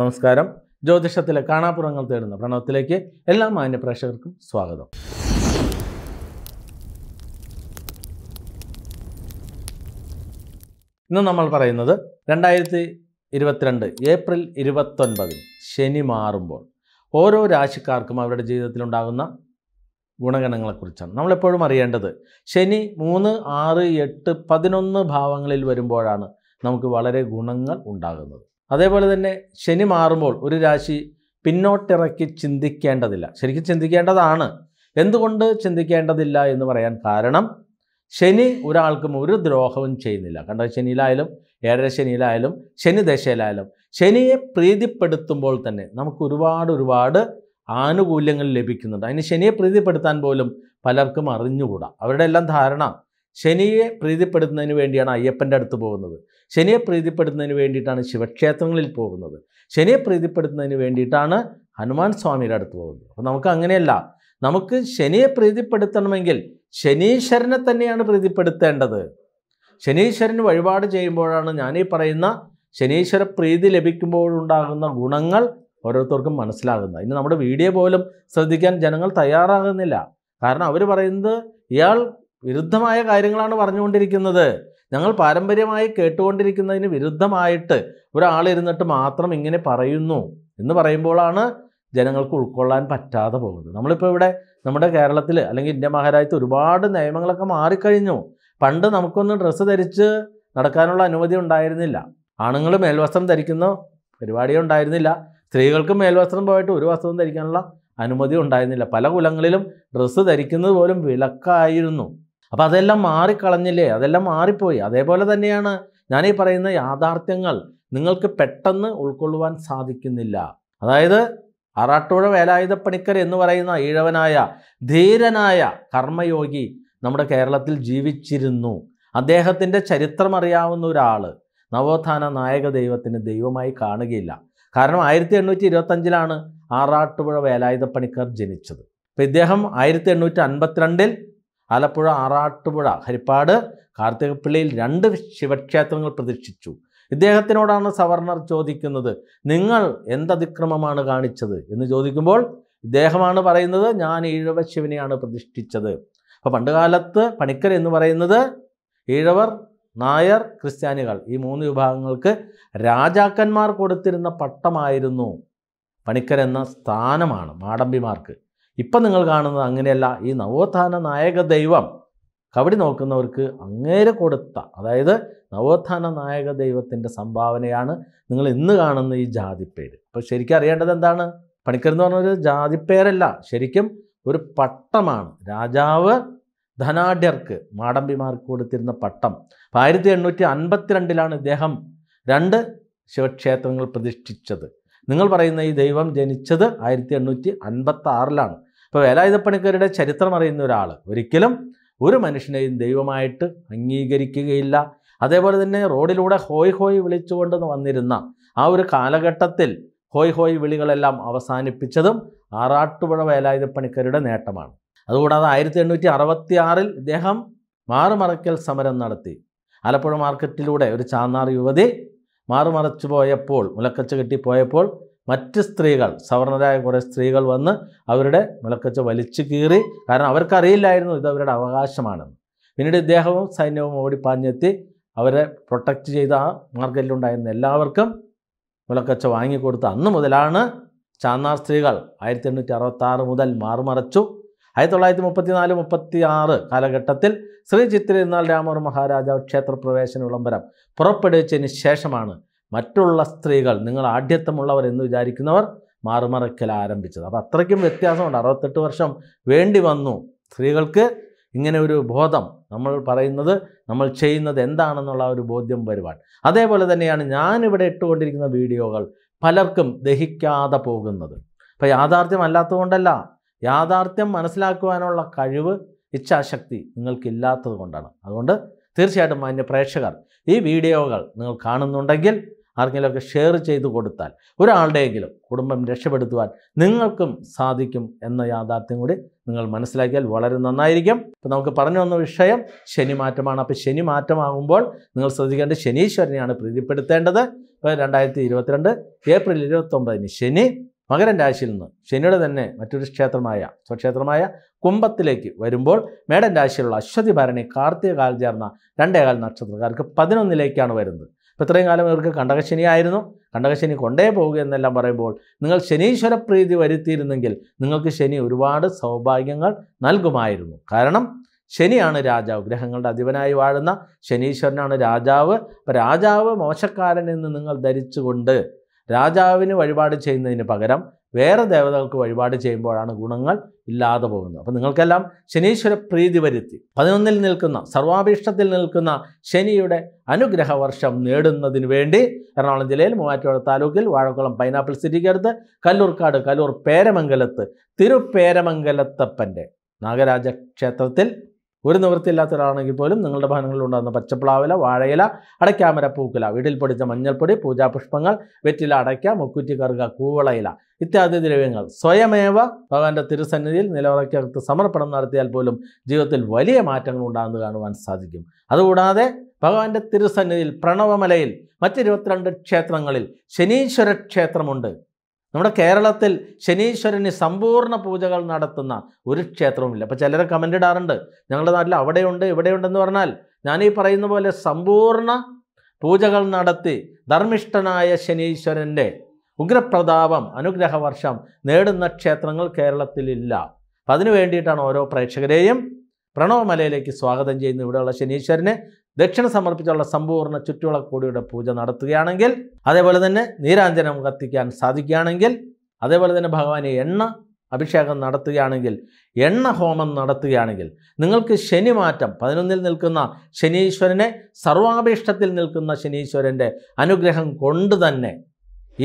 നമസ്കാരം ജ്യോതിഷത്തിലെ കാണാപ്പുറങ്ങൾ തേടുന്ന പ്രണവത്തിലേക്ക് എല്ലാ മാന്യ പ്രേക്ഷകർക്കും സ്വാഗതം ഇന്ന് നമ്മൾ പറയുന്നത് രണ്ടായിരത്തി ഇരുപത്തിരണ്ട് ഏപ്രിൽ ഇരുപത്തൊൻപതിൽ ശനി മാറുമ്പോൾ ഓരോ രാശിക്കാർക്കും അവരുടെ ജീവിതത്തിലുണ്ടാകുന്ന ഗുണഗണങ്ങളെക്കുറിച്ചാണ് നമ്മളെപ്പോഴും അറിയേണ്ടത് ശനി മൂന്ന് ആറ് എട്ട് പതിനൊന്ന് ഭാവങ്ങളിൽ വരുമ്പോഴാണ് നമുക്ക് വളരെ ഗുണങ്ങൾ ഉണ്ടാകുന്നത് അതേപോലെ തന്നെ ശനി മാറുമ്പോൾ ഒരു രാശി പിന്നോട്ടിറക്കി ചിന്തിക്കേണ്ടതില്ല ശരിക്കും ചിന്തിക്കേണ്ടതാണ് എന്തുകൊണ്ട് ചിന്തിക്കേണ്ടതില്ല എന്ന് പറയാൻ കാരണം ശനി ഒരാൾക്കും ഒരു ദ്രോഹവും ചെയ്യുന്നില്ല കണ്ട ശനിയിലായാലും ഏഴര ശനിയിലായാലും ശനി ദശയിലായാലും ശനിയെ പ്രീതിപ്പെടുത്തുമ്പോൾ തന്നെ നമുക്ക് ഒരുപാട് ഒരുപാട് ആനുകൂല്യങ്ങൾ ലഭിക്കുന്നുണ്ട് അതിന് ശനിയെ പ്രീതിപ്പെടുത്താൻ പോലും പലർക്കും അറിഞ്ഞുകൂടാ അവരുടെ എല്ലാം ധാരണ ശനിയെ പ്രീതിപ്പെടുത്തുന്നതിന് വേണ്ടിയാണ് അയ്യപ്പൻ്റെ അടുത്ത് പോകുന്നത് ശനിയെ പ്രീതിപ്പെടുത്തുന്നതിന് വേണ്ടിയിട്ടാണ് ശിവക്ഷേത്രങ്ങളിൽ പോകുന്നത് ശനിയെ പ്രീതിപ്പെടുത്തുന്നതിന് വേണ്ടിയിട്ടാണ് ഹനുമാൻ സ്വാമിയുടെ അടുത്ത് പോകുന്നത് അപ്പോൾ നമുക്ക് അങ്ങനെയല്ല നമുക്ക് ശനിയെ പ്രീതിപ്പെടുത്തണമെങ്കിൽ ശനീശ്വരനെ തന്നെയാണ് പ്രീതിപ്പെടുത്തേണ്ടത് ശനീശ്വരന് വഴിപാട് ചെയ്യുമ്പോഴാണ് ഞാനീ പറയുന്ന ശനീശ്വര പ്രീതി ലഭിക്കുമ്പോഴുണ്ടാകുന്ന ഗുണങ്ങൾ ഓരോരുത്തർക്കും മനസ്സിലാകുന്നത് ഇനി നമ്മുടെ വീഡിയോ പോലും ശ്രദ്ധിക്കാൻ ജനങ്ങൾ തയ്യാറാകുന്നില്ല കാരണം അവർ പറയുന്നത് ഇയാൾ വിരുദ്ധമായ കാര്യങ്ങളാണ് പറഞ്ഞുകൊണ്ടിരിക്കുന്നത് ഞങ്ങൾ പാരമ്പര്യമായി കേട്ടുകൊണ്ടിരിക്കുന്നതിന് വിരുദ്ധമായിട്ട് ഒരാളിരുന്നിട്ട് മാത്രം ഇങ്ങനെ പറയുന്നു എന്ന് പറയുമ്പോഴാണ് ജനങ്ങൾക്ക് ഉൾക്കൊള്ളാൻ പറ്റാതെ പോകുന്നത് നമ്മളിപ്പോൾ ഇവിടെ നമ്മുടെ കേരളത്തിൽ അല്ലെങ്കിൽ ഇന്ത്യ മഹാരാജ്യത്ത് ഒരുപാട് നിയമങ്ങളൊക്കെ മാറിക്കഴിഞ്ഞു പണ്ട് നമുക്കൊന്ന് ഡ്രസ്സ് ധരിച്ച് നടക്കാനുള്ള അനുമതി ഉണ്ടായിരുന്നില്ല ആണുങ്ങൾ മേൽവസ്ത്രം ധരിക്കുന്ന പരിപാടിയും ഉണ്ടായിരുന്നില്ല സ്ത്രീകൾക്ക് മേൽവസ്ത്രം പോയിട്ട് ഒരു വസ്ത്രം ധരിക്കാനുള്ള അനുമതി ഉണ്ടായിരുന്നില്ല പല കുലങ്ങളിലും ഡ്രസ്സ് ധരിക്കുന്നത് പോലും വിലക്കായിരുന്നു അപ്പോൾ അതെല്ലാം മാറിക്കളഞ്ഞില്ലേ അതെല്ലാം മാറിപ്പോയി അതേപോലെ തന്നെയാണ് ഞാനീ പറയുന്ന യാഥാർത്ഥ്യങ്ങൾ നിങ്ങൾക്ക് പെട്ടെന്ന് ഉൾക്കൊള്ളുവാൻ സാധിക്കുന്നില്ല അതായത് ആറാട്ടുപുഴ വേലായുധപ്പണിക്കർ എന്ന് പറയുന്ന ഈഴവനായ ധീരനായ കർമ്മയോഗി നമ്മുടെ കേരളത്തിൽ ജീവിച്ചിരുന്നു അദ്ദേഹത്തിൻ്റെ ചരിത്രം അറിയാവുന്ന ഒരാൾ നവോത്ഥാന നായക ദൈവത്തിന് ദൈവമായി കാണുകയില്ല കാരണം ആയിരത്തി എണ്ണൂറ്റി ഇരുപത്തഞ്ചിലാണ് ആറാട്ടുപുഴ വേലായുധപ്പണിക്കർ ജനിച്ചത് അപ്പോൾ ഇദ്ദേഹം ആയിരത്തി എണ്ണൂറ്റി അൻപത്തിരണ്ടിൽ ആലപ്പുഴ ആറാട്ടുപുഴ ഹരിപ്പാട് കാർത്തികപ്പള്ളിയിൽ രണ്ട് ശിവക്ഷേത്രങ്ങൾ പ്രതിഷ്ഠിച്ചു ഇദ്ദേഹത്തിനോടാണ് സവർണർ ചോദിക്കുന്നത് നിങ്ങൾ എന്തതിക്രമമാണ് കാണിച്ചത് എന്ന് ചോദിക്കുമ്പോൾ ഇദ്ദേഹമാണ് പറയുന്നത് ഞാൻ ഈഴവ ശിവനെയാണ് പ്രതിഷ്ഠിച്ചത് അപ്പോൾ പണ്ടുകാലത്ത് പണിക്കർ എന്ന് പറയുന്നത് ഈഴവർ നായർ ക്രിസ്ത്യാനികൾ ഈ മൂന്ന് വിഭാഗങ്ങൾക്ക് രാജാക്കന്മാർ കൊടുത്തിരുന്ന പട്ടമായിരുന്നു പണിക്കർ എന്ന സ്ഥാനമാണ് മാടമ്പിമാർക്ക് ഇപ്പം നിങ്ങൾ കാണുന്നത് അങ്ങനെയല്ല ഈ നവോത്ഥാന നായക ദൈവം കവടി നോക്കുന്നവർക്ക് അങ്ങേരെ കൊടുത്ത അതായത് നവോത്ഥാന നായക ദൈവത്തിൻ്റെ സംഭാവനയാണ് നിങ്ങൾ ഇന്ന് കാണുന്ന ഈ ജാതിപ്പേര് അപ്പോൾ ശരിക്കും അറിയേണ്ടത് എന്താണ് പണിക്കരെന്ന് പറഞ്ഞൊരു ജാതിപ്പേരല്ല ശരിക്കും ഒരു പട്ടമാണ് രാജാവ് ധനാഢ്യർക്ക് മാടമ്പിമാർക്ക് കൊടുത്തിരുന്ന പട്ടം അപ്പം ആയിരത്തി എണ്ണൂറ്റി അൻപത്തിരണ്ടിലാണ് ഇദ്ദേഹം രണ്ട് ശിവക്ഷേത്രങ്ങൾ പ്രതിഷ്ഠിച്ചത് നിങ്ങൾ പറയുന്ന ഈ ദൈവം ജനിച്ചത് ആയിരത്തി എണ്ണൂറ്റി അൻപത്തി ആറിലാണ് ഇപ്പോൾ വേലായുധപ്പണിക്കരുടെ ചരിത്രം അറിയുന്ന ഒരാൾ ഒരിക്കലും ഒരു മനുഷ്യനെയും ദൈവമായിട്ട് അംഗീകരിക്കുകയില്ല അതേപോലെ തന്നെ റോഡിലൂടെ ഹോയ് ഹോയ് വിളിച്ചുകൊണ്ട് വന്നിരുന്ന ആ ഒരു കാലഘട്ടത്തിൽ ഹോയ് ഹോയ് വിളികളെല്ലാം അവസാനിപ്പിച്ചതും ആറാട്ടുപുഴ പണിക്കരുടെ നേട്ടമാണ് അതുകൂടാതെ ആയിരത്തി എണ്ണൂറ്റി അറുപത്തി ആറിൽ ഇദ്ദേഹം മാറുമറയ്ക്കൽ സമരം നടത്തി ആലപ്പുഴ മാർക്കറ്റിലൂടെ ഒരു ചാന്നാർ യുവതി മാറുമറച്ചു പോയപ്പോൾ മുലക്കച്ച കെട്ടിപ്പോയപ്പോൾ മറ്റ് സ്ത്രീകൾ സവർണരായ കുറേ സ്ത്രീകൾ വന്ന് അവരുടെ മുലക്കച്ച വലിച്ചു കീറി കാരണം അവർക്കറിയില്ലായിരുന്നു ഇത് അവരുടെ അവകാശമാണെന്ന് പിന്നീട് ഇദ്ദേഹവും സൈന്യവും ഓടിപ്പാഞ്ഞെത്തി അവരെ പ്രൊട്ടക്റ്റ് ചെയ്ത ആ മാർക്കറ്റിലുണ്ടായിരുന്ന എല്ലാവർക്കും മുലക്കച്ച വാങ്ങിക്കൊടുത്ത അന്ന് മുതലാണ് ചാന്നാർ സ്ത്രീകൾ ആയിരത്തി എണ്ണൂറ്റി അറുപത്തി ആറ് മുതൽ മാറുമറച്ചു ആയിരത്തി തൊള്ളായിരത്തി മുപ്പത്തി നാല് മുപ്പത്തി ആറ് കാലഘട്ടത്തിൽ ശ്രീ ചിത്തിര എന്നാൽ രാമർ മഹാരാജാവ് ക്ഷേത്രപ്രവേശന വിളംബരം പുറപ്പെടുവിച്ചതിന് ശേഷമാണ് മറ്റുള്ള സ്ത്രീകൾ നിങ്ങൾ ആഢ്യത്വമുള്ളവർ എന്ന് വിചാരിക്കുന്നവർ മാറുമറയ്ക്കൽ ആരംഭിച്ചത് അപ്പോൾ അത്രയ്ക്കും വ്യത്യാസമുണ്ട് അറുപത്തെട്ട് വർഷം വേണ്ടി വന്നു സ്ത്രീകൾക്ക് ഇങ്ങനെ ഒരു ബോധം നമ്മൾ പറയുന്നത് നമ്മൾ ചെയ്യുന്നത് എന്താണെന്നുള്ള ഒരു ബോധ്യം വരുവാൻ അതേപോലെ തന്നെയാണ് ഞാനിവിടെ ഇട്ടുകൊണ്ടിരിക്കുന്ന വീഡിയോകൾ പലർക്കും ദഹിക്കാതെ പോകുന്നത് അപ്പോൾ യാഥാർത്ഥ്യമല്ലാത്തതുകൊണ്ടല്ല യാഥാർത്ഥ്യം മനസ്സിലാക്കുവാനുള്ള കഴിവ് ഇച്ഛാശക്തി നിങ്ങൾക്കില്ലാത്തത് കൊണ്ടാണ് അതുകൊണ്ട് തീർച്ചയായിട്ടും മാന്യ പ്രേക്ഷകർ ഈ വീഡിയോകൾ നിങ്ങൾ കാണുന്നുണ്ടെങ്കിൽ ആർക്കെങ്കിലുമൊക്കെ ഷെയർ ചെയ്തു കൊടുത്താൽ ഒരാളുടെയെങ്കിലും കുടുംബം രക്ഷപ്പെടുത്തുവാൻ നിങ്ങൾക്കും സാധിക്കും എന്ന യാഥാർത്ഥ്യം കൂടി നിങ്ങൾ മനസ്സിലാക്കിയാൽ വളരെ നന്നായിരിക്കും ഇപ്പം നമുക്ക് പറഞ്ഞു വന്ന വിഷയം മാറ്റമാണ് അപ്പോൾ ശനി മാറ്റമാകുമ്പോൾ നിങ്ങൾ ശ്രദ്ധിക്കേണ്ടത് ശനീശ്വരനെയാണ് പ്രീതിപ്പെടുത്തേണ്ടത് ഇപ്പോൾ രണ്ടായിരത്തി ഇരുപത്തിരണ്ട് ഏപ്രിൽ ഇരുപത്തൊമ്പതിന് ശനി മകരം രാശിയിൽ നിന്ന് ശനിയുടെ തന്നെ മറ്റൊരു ക്ഷേത്രമായ സ്വക്ഷേത്രമായ കുംഭത്തിലേക്ക് വരുമ്പോൾ മേടൻ രാശിയിലുള്ള അശ്വതി ഭരണി കാർത്തിക കാലം ചേർന്ന രണ്ടേകാൽ നക്ഷത്രക്കാർക്ക് പതിനൊന്നിലേക്കാണ് വരുന്നത് അപ്പോൾ ഇത്രയും കാലം ഇവർക്ക് കണ്ടകശനിയായിരുന്നു കണ്ടകശനി കൊണ്ടേ പോവുക എന്നെല്ലാം പറയുമ്പോൾ നിങ്ങൾ ശനീശ്വര പ്രീതി വരുത്തിയിരുന്നെങ്കിൽ നിങ്ങൾക്ക് ശനി ഒരുപാട് സൗഭാഗ്യങ്ങൾ നൽകുമായിരുന്നു കാരണം ശനിയാണ് രാജാവ് ഗ്രഹങ്ങളുടെ അധിപനായി വാഴുന്ന ശനീശ്വരനാണ് രാജാവ് അപ്പോൾ രാജാവ് മോശക്കാരനെന്ന് നിങ്ങൾ ധരിച്ചുകൊണ്ട് രാജാവിന് വഴിപാട് ചെയ്യുന്നതിന് പകരം വേറെ ദേവതകൾക്ക് വഴിപാട് ചെയ്യുമ്പോഴാണ് ഗുണങ്ങൾ ഇല്ലാതെ പോകുന്നത് അപ്പോൾ നിങ്ങൾക്കെല്ലാം ശനീശ്വര പ്രീതി വരുത്തി പതിനൊന്നിൽ നിൽക്കുന്ന സർവാഭീഷ്ടത്തിൽ നിൽക്കുന്ന ശനിയുടെ അനുഗ്രഹവർഷം നേടുന്നതിന് വേണ്ടി എറണാകുളം ജില്ലയിൽ മൂവാറ്റുപുഴ താലൂക്കിൽ വാഴക്കുളം പൈനാപ്പിൾ സിറ്റിക്കടുത്ത് കല്ലൂർക്കാട് കല്ലൂർ പേരമംഗലത്ത് തിരുപ്പേരമംഗലത്തപ്പൻ്റെ നാഗരാജ ക്ഷേത്രത്തിൽ ഒരു നിവൃത്തിയില്ലാത്ത ഒരാളാണെങ്കിൽ പോലും നിങ്ങളുടെ ഭവനങ്ങളിൽ ഉണ്ടാകുന്ന പച്ചപ്ലാവില വാഴയില അടയ്ക്കാമര പൂക്കില വീട്ടിൽ പൊടിച്ച മഞ്ഞൾപ്പൊടി പൂജാപുഷ്പങ്ങൾ വെറ്റില അടയ്ക്ക മുക്കുറ്റി കറുക കൂവളയില ഇത്യാദി ദ്രവ്യങ്ങൾ സ്വയമേവ ഭഗവാന്റെ തിരുസന്നിധിയിൽ നിലവറയ്ക്കകത്ത് സമർപ്പണം നടത്തിയാൽ പോലും ജീവിതത്തിൽ വലിയ മാറ്റങ്ങൾ ഉണ്ടാകുന്നത് കാണുവാൻ സാധിക്കും അതുകൂടാതെ ഭഗവാന്റെ തിരുസന്നിധിയിൽ പ്രണവമലയിൽ മറ്റിരുപത്തിരണ്ട് ക്ഷേത്രങ്ങളിൽ ശനീശ്വര ക്ഷേത്രമുണ്ട് നമ്മുടെ കേരളത്തിൽ ശനീശ്വരന് സമ്പൂർണ്ണ പൂജകൾ നടത്തുന്ന ഒരു ക്ഷേത്രവുമില്ല അപ്പോൾ ചിലരെ കമൻ്റ് ഇടാറുണ്ട് ഞങ്ങളുടെ നാട്ടിൽ അവിടെയുണ്ട് ഇവിടെയുണ്ടെന്ന് പറഞ്ഞാൽ ഞാൻ ഈ പറയുന്ന പോലെ സമ്പൂർണ്ണ പൂജകൾ നടത്തി ധർമ്മിഷ്ഠനായ ശനീശ്വരൻ്റെ ഉഗ്രപ്രതാപം അനുഗ്രഹവർഷം നേടുന്ന ക്ഷേത്രങ്ങൾ കേരളത്തിലില്ല അപ്പം അതിനു വേണ്ടിയിട്ടാണ് ഓരോ പ്രേക്ഷകരെയും പ്രണവമലയിലേക്ക് സ്വാഗതം ചെയ്യുന്നത് ഇവിടെയുള്ള ശനീശ്വരനെ ദക്ഷിണ സമർപ്പിച്ചുള്ള സമ്പൂർണ്ണ ചുറ്റുവിളക്കോടിയുടെ പൂജ നടത്തുകയാണെങ്കിൽ അതേപോലെ തന്നെ നീരാഞ്ജനം കത്തിക്കാൻ സാധിക്കുകയാണെങ്കിൽ അതേപോലെ തന്നെ ഭഗവാനെ എണ്ണ അഭിഷേകം നടത്തുകയാണെങ്കിൽ എണ്ണ ഹോമം നടത്തുകയാണെങ്കിൽ നിങ്ങൾക്ക് ശനി മാറ്റം പതിനൊന്നിൽ നിൽക്കുന്ന ശനീശ്വരനെ സർവാഭീഷ്ടത്തിൽ നിൽക്കുന്ന ശനീശ്വരൻ്റെ അനുഗ്രഹം കൊണ്ട് തന്നെ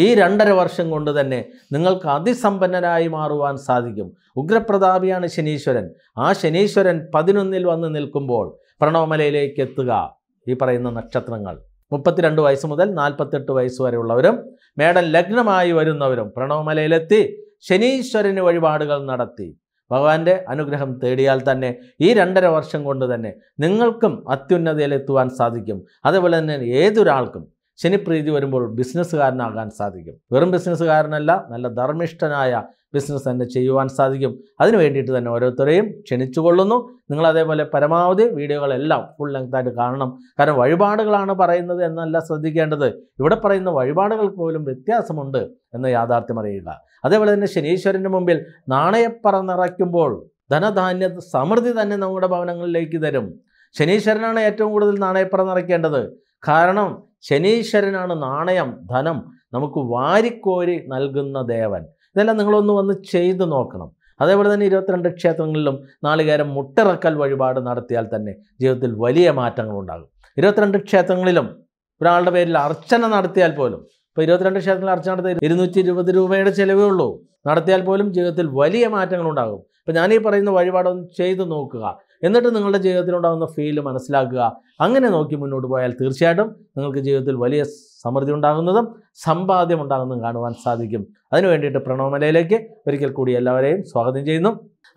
ഈ രണ്ടര വർഷം കൊണ്ട് തന്നെ നിങ്ങൾക്ക് അതിസമ്പന്നരായി മാറുവാൻ സാധിക്കും ഉഗ്രപ്രതാപിയാണ് ശനീശ്വരൻ ആ ശനീശ്വരൻ പതിനൊന്നിൽ വന്ന് നിൽക്കുമ്പോൾ പ്രണവമലയിലേക്ക് എത്തുക ഈ പറയുന്ന നക്ഷത്രങ്ങൾ മുപ്പത്തിരണ്ട് വയസ്സ് മുതൽ നാൽപ്പത്തെട്ട് വയസ്സ് വരെയുള്ളവരും മേടൻ ലഗ്നമായി വരുന്നവരും പ്രണവമലയിലെത്തി ശനീശ്വരന് വഴിപാടുകൾ നടത്തി ഭഗവാന്റെ അനുഗ്രഹം തേടിയാൽ തന്നെ ഈ രണ്ടര വർഷം കൊണ്ട് തന്നെ നിങ്ങൾക്കും അത്യുന്നതയിലെത്തുവാൻ സാധിക്കും അതേപോലെ തന്നെ ഏതൊരാൾക്കും ശനിപ്രീതി വരുമ്പോൾ ബിസിനസ്സുകാരനാകാൻ സാധിക്കും വെറും ബിസിനസ്സുകാരനല്ല നല്ല ധർമ്മിഷ്ഠനായ ബിസിനസ് തന്നെ ചെയ്യുവാൻ സാധിക്കും അതിന് വേണ്ടിയിട്ട് തന്നെ ഓരോരുത്തരെയും ക്ഷണിച്ചുകൊള്ളുന്നു നിങ്ങൾ അതേപോലെ പരമാവധി വീഡിയോകളെല്ലാം ഫുൾ ലെങ്ത്തായിട്ട് കാണണം കാരണം വഴിപാടുകളാണ് പറയുന്നത് എന്നല്ല ശ്രദ്ധിക്കേണ്ടത് ഇവിടെ പറയുന്ന വഴിപാടുകൾക്ക് പോലും വ്യത്യാസമുണ്ട് എന്ന യാഥാർത്ഥ്യം അറിയുക അതേപോലെ തന്നെ ശനീശ്വരൻ്റെ മുമ്പിൽ നാണയപ്പറ നിറയ്ക്കുമ്പോൾ ധനധാന്യ സമൃദ്ധി തന്നെ നമ്മുടെ ഭവനങ്ങളിലേക്ക് തരും ശനീശ്വരനാണ് ഏറ്റവും കൂടുതൽ നാണയപ്പറ നിറയ്ക്കേണ്ടത് കാരണം ശനീശ്വരനാണ് നാണയം ധനം നമുക്ക് വാരിക്കോരി നൽകുന്ന ദേവൻ ഇതെല്ലാം നിങ്ങളൊന്ന് വന്ന് ചെയ്ത് നോക്കണം അതേപോലെ തന്നെ ഇരുപത്തിരണ്ട് ക്ഷേത്രങ്ങളിലും നാളികേരം മുട്ടിറക്കൽ വഴിപാട് നടത്തിയാൽ തന്നെ ജീവിതത്തിൽ വലിയ മാറ്റങ്ങൾ ഉണ്ടാകും ഇരുപത്തിരണ്ട് ക്ഷേത്രങ്ങളിലും ഒരാളുടെ പേരിൽ അർച്ചന നടത്തിയാൽ പോലും ഇപ്പോൾ ഇരുപത്തിരണ്ട് ക്ഷേത്രങ്ങളിൽ അർച്ചന നടത്തി ഇരുന്നൂറ്റി ഇരുപത് രൂപയുടെ ചിലവേ ഉള്ളൂ നടത്തിയാൽ പോലും ജീവിതത്തിൽ വലിയ മാറ്റങ്ങൾ ഉണ്ടാകും അപ്പോൾ ഞാനീ പറയുന്ന വഴിപാടൊന്ന് ചെയ്തു നോക്കുക എന്നിട്ട് നിങ്ങളുടെ ജീവിതത്തിലുണ്ടാകുന്ന ഫീൽ മനസ്സിലാക്കുക അങ്ങനെ നോക്കി മുന്നോട്ട് പോയാൽ തീർച്ചയായിട്ടും നിങ്ങൾക്ക് ജീവിതത്തിൽ വലിയ സമൃദ്ധി ഉണ്ടാകുന്നതും സമ്പാദ്യം ഉണ്ടാകുന്നതും കാണുവാൻ സാധിക്കും അതിനു വേണ്ടിയിട്ട് പ്രണവമലയിലേക്ക് ഒരിക്കൽ കൂടി എല്ലാവരെയും സ്വാഗതം ചെയ്യുന്നു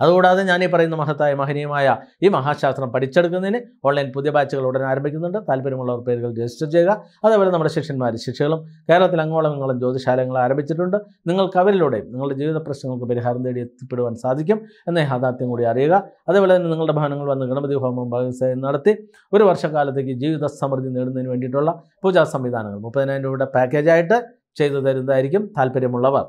അതുകൂടാതെ ഞാൻ ഈ പറയുന്ന മഹത്തായ മഹനീയമായ ഈ മഹാശാസ്ത്രം പഠിച്ചെടുക്കുന്നതിന് ഓൺലൈൻ പുതിയ ബാച്ചുകൾ ഉടൻ ആരംഭിക്കുന്നുണ്ട് താല്പര്യമുള്ളവർ പേരുകൾ രജിസ്റ്റർ ചെയ്യുക അതേപോലെ നമ്മുടെ ശിഷ്യന്മാർ ശിക്ഷകളും കേരളത്തിൽ അങ്ങോളം ഇങ്ങോളം ജ്യോതിശാലങ്ങൾ ആരംഭിച്ചിട്ടുണ്ട് നിങ്ങൾക്ക് അവരിലൂടെയും നിങ്ങളുടെ ജീവിത പ്രശ്നങ്ങൾക്ക് പരിഹാരം തേടി എത്തിപ്പെടുവാൻ സാധിക്കും എന്ന യാഥാർത്ഥ്യം കൂടി അറിയുക അതേപോലെ തന്നെ നിങ്ങളുടെ ഭവനങ്ങൾ വന്ന് ഗണപതി ഹോമം ഭഗവത്സേവം നടത്തി ഒരു വർഷക്കാലത്തേക്ക് ജീവിത സമൃദ്ധി നേടുന്നതിന് വേണ്ടിയിട്ടുള്ള പൂജാ സംവിധാനങ്ങൾ മുപ്പതിനായിരം രൂപയുടെ പാക്കേജായിട്ട് ചെയ്തു തരുന്നതായിരിക്കും താല്പര്യമുള്ളവർ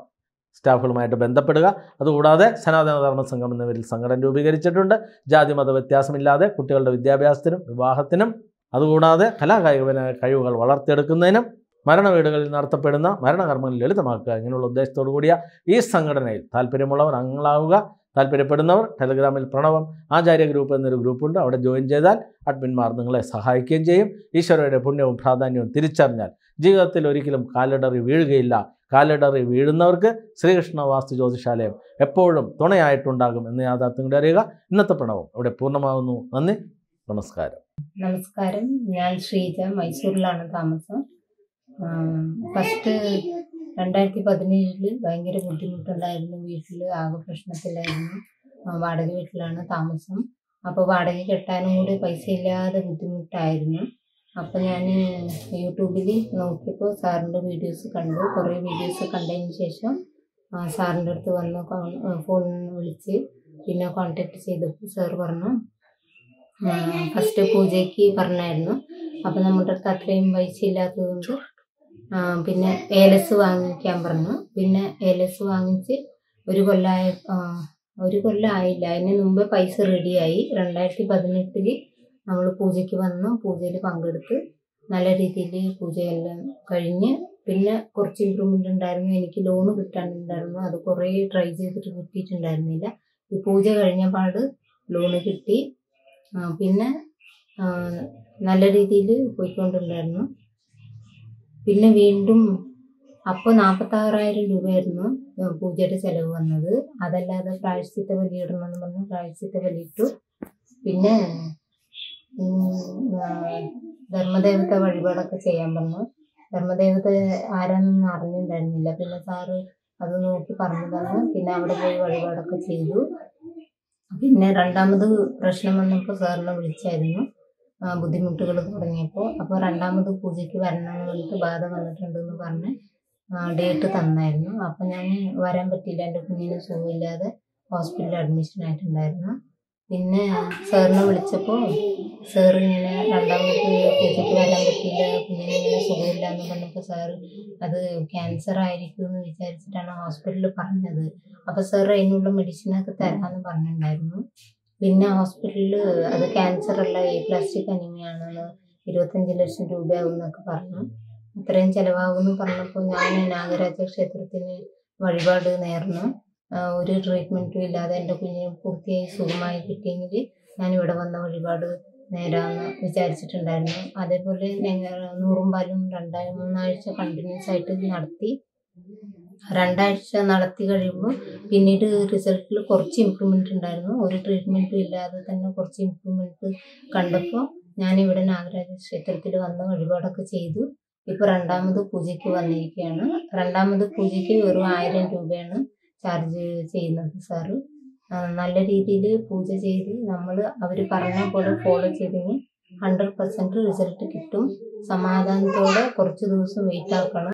സ്റ്റാഫുകളുമായിട്ട് ബന്ധപ്പെടുക അതുകൂടാതെ സനാതനധർമ്മ സംഘം എന്നിവരിൽ സംഘടന രൂപീകരിച്ചിട്ടുണ്ട് ജാതി മത വ്യത്യാസമില്ലാതെ കുട്ടികളുടെ വിദ്യാഭ്യാസത്തിനും വിവാഹത്തിനും അതുകൂടാതെ കലാകായിക കഴിവുകൾ വളർത്തിയെടുക്കുന്നതിനും മരണവീടുകളിൽ നടത്തപ്പെടുന്ന മരണകർമ്മങ്ങൾ ലളിതമാക്കുക ഇങ്ങനെയുള്ള ഉദ്ദേശത്തോടു കൂടിയ ഈ സംഘടനയിൽ താല്പര്യമുള്ളവർ അംഗങ്ങളാവുക താല്പര്യപ്പെടുന്നവർ ടെലഗ്രാമിൽ പ്രണവം ആചാര്യ ഗ്രൂപ്പ് എന്നൊരു ഗ്രൂപ്പുണ്ട് അവിടെ ജോയിൻ ചെയ്താൽ അഡ്മിൻമാർ നിങ്ങളെ സഹായിക്കുകയും ചെയ്യും ഈശ്വരയുടെ പുണ്യവും പ്രാധാന്യവും തിരിച്ചറിഞ്ഞാൽ ജീവിതത്തിൽ ഒരിക്കലും കാലിടറി വീഴുകയില്ല കാലിടറി വീഴുന്നവർക്ക് ശ്രീകൃഷ്ണ വാസ്തു ജ്യോതിഷാലയം എപ്പോഴും തുണയായിട്ടുണ്ടാകും എന്ന് യാഥാർത്ഥ്യം കൂടി അറിയുക ഇന്നത്തെ പ്രണവം ഇവിടെ പൂർണ്ണമാകുന്നു നന്ദി നമസ്കാരം നമസ്കാരം ഞാൻ ശ്രീജ മൈസൂരിലാണ് താമസം ഫസ്റ്റ് രണ്ടായിരത്തി പതിനേഴില് ഭയങ്കര ബുദ്ധിമുട്ടുണ്ടായിരുന്നു വീട്ടിൽ ആകെ പ്രശ്നത്തിലായിരുന്നു വാടക വീട്ടിലാണ് താമസം അപ്പോൾ വാടക കെട്ടാനും കൂടി പൈസ ഇല്ലാതെ ബുദ്ധിമുട്ടായിരുന്നു അപ്പോൾ ഞാൻ യൂട്യൂബിൽ നോക്കിയപ്പോൾ സാറിൻ്റെ വീഡിയോസ് കണ്ടു കുറേ വീഡിയോസ് കണ്ടതിന് ശേഷം സാറിൻ്റെ അടുത്ത് വന്ന് ഫോൺ വിളിച്ച് പിന്നെ കോൺടാക്ട് ചെയ്തപ്പോൾ സാർ പറഞ്ഞു ഫസ്റ്റ് പൂജയ്ക്ക് പറഞ്ഞായിരുന്നു അപ്പോൾ നമ്മുടെ അടുത്ത് അത്രയും പൈസ ഇല്ലാത്തതുകൊണ്ട് പിന്നെ ഏലസ് വാങ്ങിക്കാൻ പറഞ്ഞു പിന്നെ ഏലസ് വാങ്ങിച്ച് ഒരു കൊല്ലായ ഒരു കൊല്ലം ആയില്ല അതിന് മുമ്പേ പൈസ റെഡിയായി രണ്ടായിരത്തി പതിനെട്ടിൽ നമ്മൾ പൂജയ്ക്ക് വന്ന് പൂജയിൽ പങ്കെടുത്ത് നല്ല രീതിയിൽ പൂജയെല്ലാം കഴിഞ്ഞ് പിന്നെ കുറച്ച് ഇമ്പ്രൂവ്മെൻ്റ് ഉണ്ടായിരുന്നു എനിക്ക് ലോണ് കിട്ടാനുണ്ടായിരുന്നു അത് കുറേ ട്രൈ ചെയ്തിട്ട് കിട്ടിയിട്ടുണ്ടായിരുന്നില്ല ഈ പൂജ കഴിഞ്ഞ പാട് ലോണ് കിട്ടി പിന്നെ നല്ല രീതിയിൽ പോയിക്കൊണ്ടുണ്ടായിരുന്നു പിന്നെ വീണ്ടും അപ്പോൾ നാൽപ്പത്താറായിരം രൂപയായിരുന്നു പൂജയുടെ ചിലവ് വന്നത് അതല്ലാതെ പ്രായശ്ചിത്ത ബലിയിടണമെന്ന് പറഞ്ഞ് പ്രായശ്ചിത്ത ബലിയിട്ടു പിന്നെ ധർമ്മദേവത്തെ വഴിപാടൊക്കെ ചെയ്യാൻ പറഞ്ഞു ധർമ്മദേവത്തെ ആരാണെന്ന് അറിഞ്ഞിട്ടുണ്ടായിരുന്നില്ല പിന്നെ സാറ് അത് നോക്കി പറഞ്ഞു പറഞ്ഞതാണ് പിന്നെ അവിടെ പോയി വഴിപാടൊക്കെ ചെയ്തു പിന്നെ രണ്ടാമത് പ്രശ്നം വന്നപ്പോൾ സാറിനെ വിളിച്ചായിരുന്നു ബുദ്ധിമുട്ടുകൾ തുടങ്ങിയപ്പോൾ അപ്പോൾ രണ്ടാമത് പൂജയ്ക്ക് വരണമെന്നുള്ളത് ബാധ വന്നിട്ടുണ്ടെന്ന് പറഞ്ഞ് ഡേറ്റ് തന്നായിരുന്നു അപ്പം ഞാൻ വരാൻ പറ്റിയില്ല എൻ്റെ കുഞ്ഞിന് സുഖമില്ലാതെ ഹോസ്പിറ്റലിൽ അഡ്മിഷൻ ആയിട്ടുണ്ടായിരുന്നു പിന്നെ സാറിനെ വിളിച്ചപ്പോൾ സാർ ഇങ്ങനെ രണ്ടാമത് ചേച്ചിക്ക് വരാൻ പറ്റില്ല കുഞ്ഞിന് ഇങ്ങനെ സുഖമില്ല എന്ന് പറഞ്ഞപ്പോൾ സാർ അത് ക്യാൻസർ ആയിരിക്കും എന്ന് വിചാരിച്ചിട്ടാണ് ഹോസ്പിറ്റലിൽ പറഞ്ഞത് അപ്പോൾ സാർ അതിനുള്ള മെഡിസിനൊക്കെ തരാമെന്ന് പറഞ്ഞിട്ടുണ്ടായിരുന്നു പിന്നെ ഹോസ്പിറ്റലിൽ അത് ക്യാൻസർ അല്ല എ പ്ലാസ്റ്റിക് അനിമയാണെന്ന് ഇരുപത്തഞ്ച് ലക്ഷം രൂപയാകും എന്നൊക്കെ പറഞ്ഞു ഇത്രയും ചിലവാകുമെന്ന് പറഞ്ഞപ്പോൾ ഞാൻ നാഗരാജ ക്ഷേത്രത്തിന് വഴിപാട് നേർന്നു ഒരു ട്രീറ്റ്മെൻറ്റും ഇല്ലാതെ എൻ്റെ കുഞ്ഞിന് പൂർത്തിയായി സുഖമായി കിട്ടിയെങ്കിൽ ഞാൻ ഇവിടെ വന്ന വഴിപാട് നേരമാണ് വിചാരിച്ചിട്ടുണ്ടായിരുന്നു അതേപോലെ ഞങ്ങൾ നൂറും പാലും രണ്ടായി മൂന്നാഴ്ച കണ്ടിന്യൂസ് ആയിട്ട് നടത്തി രണ്ടാഴ്ച നടത്തി കഴിയുമ്പോൾ പിന്നീട് റിസൾട്ടിൽ കുറച്ച് ഇമ്പ്രൂവ്മെൻ്റ് ഉണ്ടായിരുന്നു ഒരു ട്രീറ്റ്മെൻറ്റും ഇല്ലാതെ തന്നെ കുറച്ച് ഇമ്പ്രൂവ്മെൻറ്റ് കണ്ടപ്പോൾ ഞാൻ ഇവിടെ നാഗരാജ ക്ഷേത്രത്തിൽ വന്ന് വഴിപാടൊക്കെ ചെയ്തു ഇപ്പോൾ രണ്ടാമത് പൂജയ്ക്ക് വന്നിരിക്കുകയാണ് രണ്ടാമത് പൂജയ്ക്ക് വെറും ആയിരം രൂപയാണ് ചാർജ് ചെയ്യുന്നത് സാറ് നല്ല രീതിയിൽ പൂജ ചെയ്ത് നമ്മൾ അവർ പറഞ്ഞ പോലെ ഫോളോ ചെയ്തെങ്കിൽ ഹൺഡ്രഡ് പെർസെൻറ്റ് റിസൾട്ട് കിട്ടും സമാധാനത്തോടെ കുറച്ച് ദിവസം വെയിറ്റ് ആക്കണം